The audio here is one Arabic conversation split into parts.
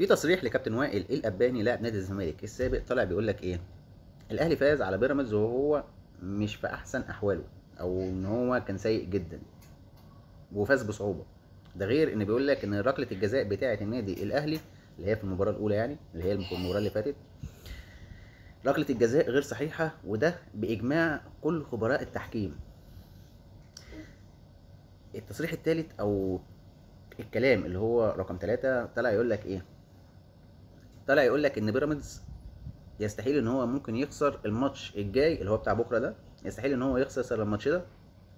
في تصريح لكابتن وائل القباني لاعب نادي الزمالك السابق طلع بيقول لك ايه الاهلي فاز على بيراميدز وهو مش في احسن احواله او ان هو كان سيء جدا وفاز بصعوبه ده غير ان بيقول لك ان ركله الجزاء بتاعه النادي الاهلي اللي هي في المباراه الاولى يعني اللي هي المباراه اللي فاتت ركله الجزاء غير صحيحه وده باجماع كل خبراء التحكيم التصريح الثالث او الكلام اللي هو رقم ثلاثة طلع يقول لك ايه طلع يقول لك ان بيراميدز يستحيل ان هو ممكن يخسر الماتش الجاي اللي هو بتاع بكره ده يستحيل ان هو يخسر الماتش ده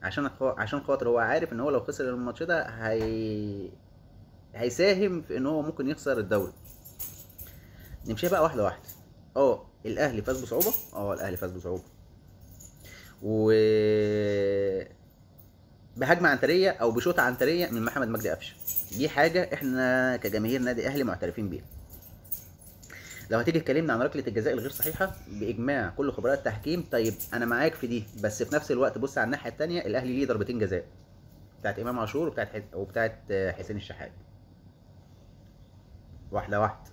عشان عشان خاطر هو عارف ان هو لو خسر الماتش ده هي هيساهم في ان هو ممكن يخسر الدوري نمشيها بقى واحده واحده اه الاهلي فاز بصعوبه اه الاهلي فاز بصعوبه و بهجمه عنتريه او بشوطه عنتريه من محمد مجدي قفشه دي حاجه احنا كجماهير نادي اهلي معترفين بيها لو هتيجي تكلمنا عن ركله الجزاء الغير صحيحه باجماع كل خبراء التحكيم طيب انا معاك في دي بس في نفس الوقت بص على الناحيه الثانيه الاهلي ليه ضربتين جزاء بتاعت امام عاشور وبتاعت وبتاعه وبتاعت حسين الشحات واحده واحده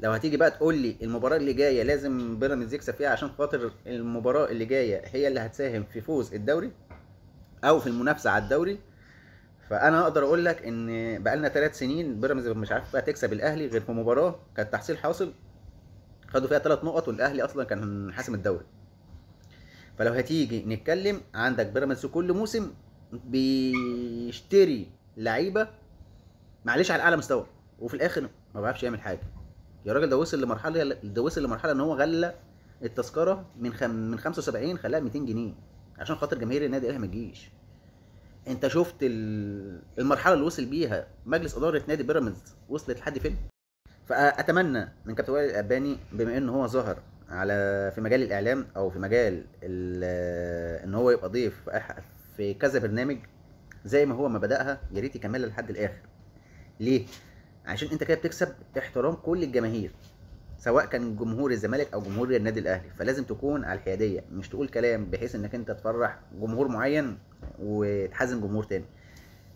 لو هتيجي بقى تقول لي المباراه اللي جايه لازم بيراميدز يكسب فيها عشان خاطر المباراه اللي جايه هي اللي هتساهم في فوز الدوري او في المنافسه على الدوري فانا اقدر اقول لك ان بقى لنا ثلاث سنين بيراميدز مش عارفه تكسب الاهلي غير في مباراه كانت تحصيل حاصل خدوا فيها ثلاث نقط والاهلي اصلا كان حاسم الدوري فلو هتيجي نتكلم عندك بيراميدز كل موسم بيشتري لعيبه معلش على اعلى مستوى وفي الاخر ما بيعرفش يعمل حاجه يا راجل ده وصل لمرحله ده وصل لمرحله ان هو غلى التذكره من خم... من 75 خلاها 200 جنيه عشان خاطر جماهير النادي الاهلي ما تجيش انت شفت المرحله اللي وصل بيها مجلس اداره نادي بيراميدز وصلت لحد فين فاتمنى من كابتن وائل الاباني بما ان هو ظهر على في مجال الاعلام او في مجال ان هو يبقى ضيف في كذا برنامج زي ما هو ما بداها يا ريت يكملها لحد الاخر ليه عشان انت كده بتكسب احترام كل الجماهير سواء كان جمهور الزمالك او جمهور النادي الاهلي فلازم تكون على الحياديه مش تقول كلام بحيث انك انت تفرح جمهور معين وتحزن جمهور تاني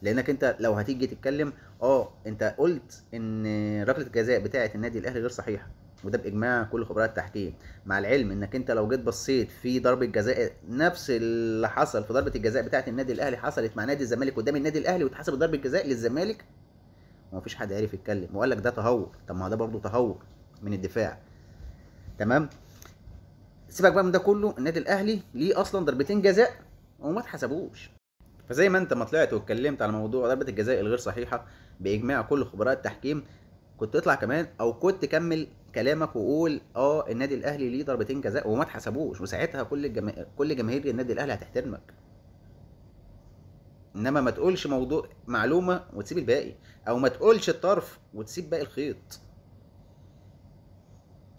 لانك انت لو هتيجي تتكلم اه انت قلت ان ركله الجزاء بتاعه النادي الاهلي غير صحيحه وده باجماع كل خبراء التحكيم مع العلم انك انت لو جيت بصيت في ضربه جزاء نفس اللي حصل في ضربه الجزاء بتاعه النادي الاهلي حصلت مع نادي الزمالك قدام النادي الاهلي واتحسب ضربه جزاء للزمالك ومفيش حد عرف يتكلم وقال لك ده تهور طب ما ده برضه تهور من الدفاع تمام سيبك بقى من ده كله النادي الاهلي ليه اصلا ضربتين جزاء وما اتحسبوش فزي ما انت ما طلعت واتكلمت على موضوع ضربه الجزاء الغير صحيحه باجماع كل خبراء التحكيم كنت تطلع كمان او كنت تكمل كلامك وقول اه النادي الاهلي ليه ضربتين جزاء وما اتحسبوش وساعتها كل الجما... كل جماهير النادي الاهلي هتحترمك انما ما تقولش موضوع معلومه وتسيب الباقي او ما تقولش الطرف وتسيب باقي الخيط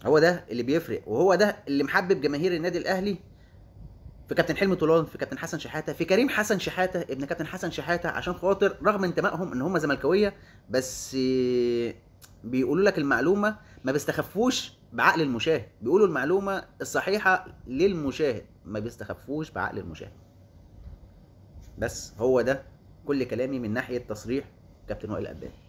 هو ده اللي بيفرق وهو ده اللي محبب جماهير النادي الاهلي في كابتن حلمي طولان في كابتن حسن شحاته في كريم حسن شحاته ابن كابتن حسن شحاته عشان خاطر رغم انتمائهم ان هم زملكاويه بس بيقولوا لك المعلومه ما بيستخفوش بعقل المشاهد بيقولوا المعلومه الصحيحه للمشاهد ما بيستخفوش بعقل المشاهد بس هو ده كل كلامي من ناحيه تصريح كابتن وائل قباني